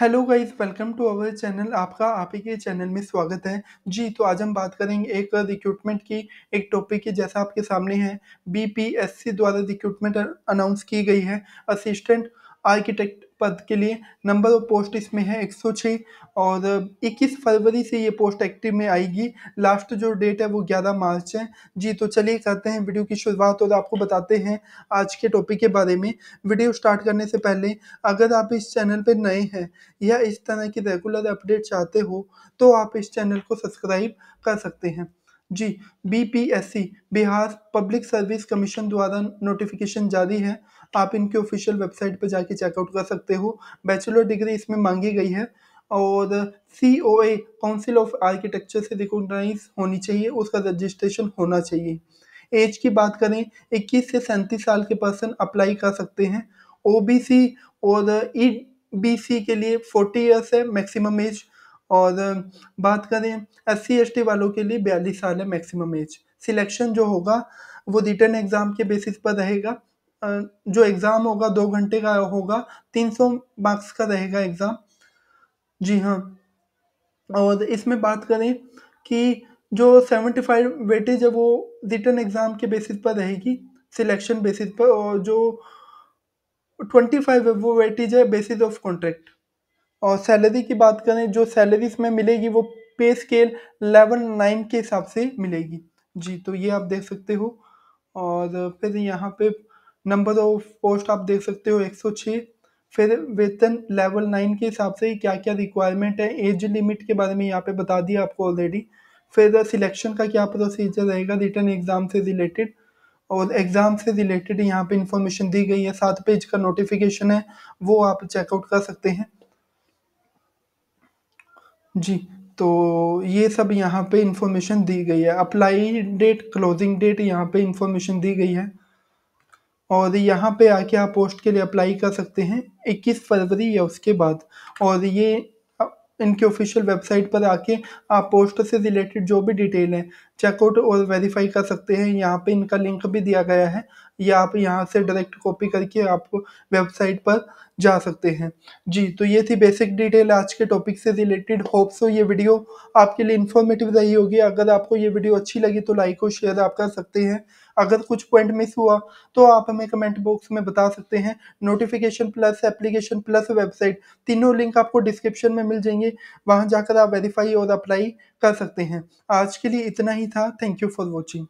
Hello guys welcome to our channel आपका आप ही के चैनल में स्वागत है जी तो आज हम बात करेंगे एक रिक्रूटमेंट की एक टॉपिक की जैसा आपके सामने है बीपीएससी द्वारा रिक्रूटमेंट अनाउंस की गई है असिस्टेंट आर्किटेक्ट पद के लिए नंबर ऑफ पोस्ट इसमें है 106 और 21 फरवरी से ये पोस्ट एक्टिव में आएगी लास्ट जो डेट है वो 11 मार्च है जी तो चलिए करते हैं वीडियो की शुरुआत और आपको बताते हैं आज के टॉपिक के बारे में वीडियो स्टार्ट करने से पहले अगर आप इस चैनल पर नए हैं या इस तरह की रेगुलर अपडेट चाहते हो तो आप इस चैनल को सब्सक्राइब कर सकते हैं जी BPSC Bihar public service commission द्वारा नोटिफिकेशन जारी है आप इनके ऑफिशियल वेबसाइट पर जाके चेकआउट कर सकते हो बैचलर डिग्री इसमें मांगी गई है और C O A council of architecture से रिकोगनाइज होनी चाहिए उसका रजिस्ट्रेशन होना चाहिए एज की बात करें 21 से सैंतीस साल के पर्सन अप्लाई कर सकते हैं ओ और ई बी सी के लिए 40 इयर्स है मैक्सिमम एज और बात करें एस सी एस टी वालों के लिए बयालीस साल है मैक्सिमम एज सिलेक्शन जो होगा वो रिटर्न एग्ज़ाम के बेसिस पर रहेगा जो एग्ज़ाम होगा दो घंटे का होगा तीन सौ मार्क्स का रहेगा एग्ज़ाम जी हाँ और इसमें बात करें कि जो सेवेंटी फाइव वेटेज है वो रिटर्न एग्ज़ाम के बेसिस पर रहेगी सिलेक्शन बेसिस पर और जो ट्वेंटी फाइव है वो वेटेज है बेसिस ऑफ कॉन्ट्रैक्ट और सैलरी की बात करें जो सैलरी इसमें मिलेगी वो पे स्केल लेवल नाइन के हिसाब से मिलेगी जी तो ये आप देख सकते हो और फिर यहाँ पे नंबर ऑफ पोस्ट आप देख सकते हो 106 फिर वेतन लेवल नाइन के हिसाब से क्या क्या रिक्वायरमेंट है एज लिमिट के बारे में यहाँ पे बता दिया आपको ऑलरेडी फिर सिलेक्शन का क्या प्रोसीजर रहेगा रिटर्न एग्ज़ाम से रिलेटेड और एग्ज़ाम से रिलेटेड यहाँ पे इंफॉर्मेशन दी गई है सात पेज का नोटिफिकेशन है वो आप चेकआउट कर सकते हैं जी, तो ये सब यहाँ पे इंफॉर्मेशन दी गई है। अप्लाई डेट, क्लोज़िंग डेट यहाँ पे इन्फॉर्मेशन दी गई है। और यहाँ पे आके आप पोस्ट के लिए अप्लाई कर सकते हैं 21 फरवरी या उसके बाद और ये इनके ऑफ़िशियल वेबसाइट पर आके आप पोस्ट से रिलेटेड जो भी डिटेल है, चेकआउट और वेरीफ़ाई कर सकते हैं। यहाँ पे इनका लिंक भी दिया गया है। या आप यहाँ से डायरेक्ट कॉपी करके आप वेबसाइट पर जा सकते हैं जी तो ये थी बेसिक डिटेल आज के टॉपिक से रिलेटेड होप्स हो ये वीडियो आपके लिए इन्फॉर्मेटिव रही होगी अगर आपको ये वीडियो अच्छी लगी तो लाइक और शेयर आप कर सकते हैं अगर कुछ पॉइंट मिस हुआ तो आप हमें कमेंट बॉक्स में बता सकते हैं notification plus application plus website तीनों लिंक आपको डिस्क्रिप्शन में मिल जाएंगे वहाँ जाकर आप वेरीफाई और अप्लाई कर सकते हैं आज के लिए इतना ही था थैंक यू फॉर वॉचिंग